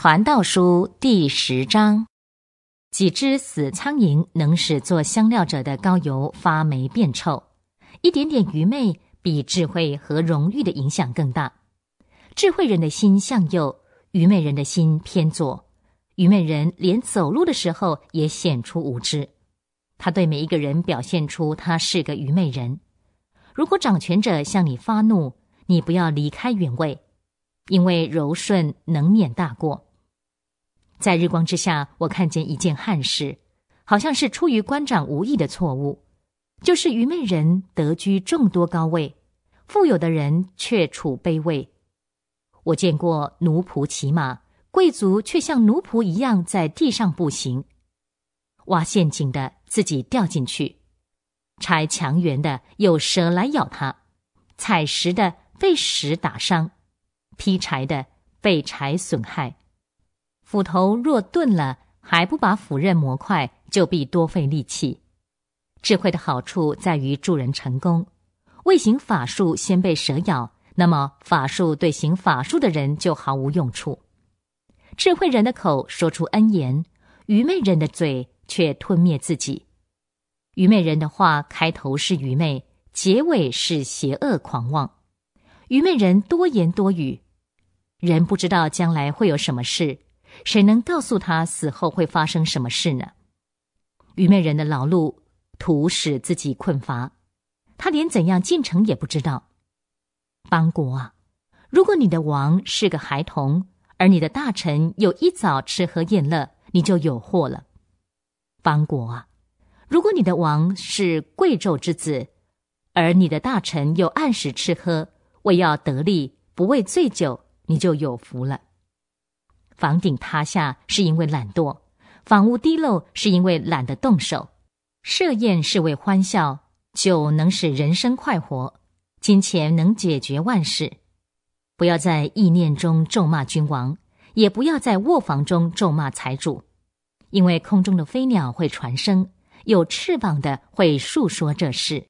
传道书第十章：几只死苍蝇能使做香料者的膏油发霉变臭；一点点愚昧比智慧和荣誉的影响更大。智慧人的心向右，愚昧人的心偏左。愚昧人连走路的时候也显出无知，他对每一个人表现出他是个愚昧人。如果掌权者向你发怒，你不要离开原位，因为柔顺能免大过。在日光之下，我看见一件憾事，好像是出于官长无意的错误，就是愚昧人得居众多高位，富有的人却处卑位。我见过奴仆骑马，贵族却像奴仆一样在地上步行。挖陷阱的自己掉进去，拆墙垣的有蛇来咬他，采石的被石打伤，劈柴的被柴损害。斧头若钝了，还不把斧刃磨快，就必多费力气。智慧的好处在于助人成功。未行法术，先被蛇咬，那么法术对行法术的人就毫无用处。智慧人的口说出恩言，愚昧人的嘴却吞灭自己。愚昧人的话，开头是愚昧，结尾是邪恶狂妄。愚昧人多言多语，人不知道将来会有什么事。谁能告诉他死后会发生什么事呢？愚昧人的劳碌徒使自己困乏，他连怎样进城也不知道。邦国啊，如果你的王是个孩童，而你的大臣又一早吃喝宴乐，你就有祸了。邦国啊，如果你的王是贵胄之子，而你的大臣又按时吃喝，为要得利不为醉酒，你就有福了。房顶塌下是因为懒惰，房屋滴漏是因为懒得动手。设宴是为欢笑，酒能使人生快活，金钱能解决万事。不要在意念中咒骂君王，也不要在卧房中咒骂财主，因为空中的飞鸟会传声，有翅膀的会述说这事。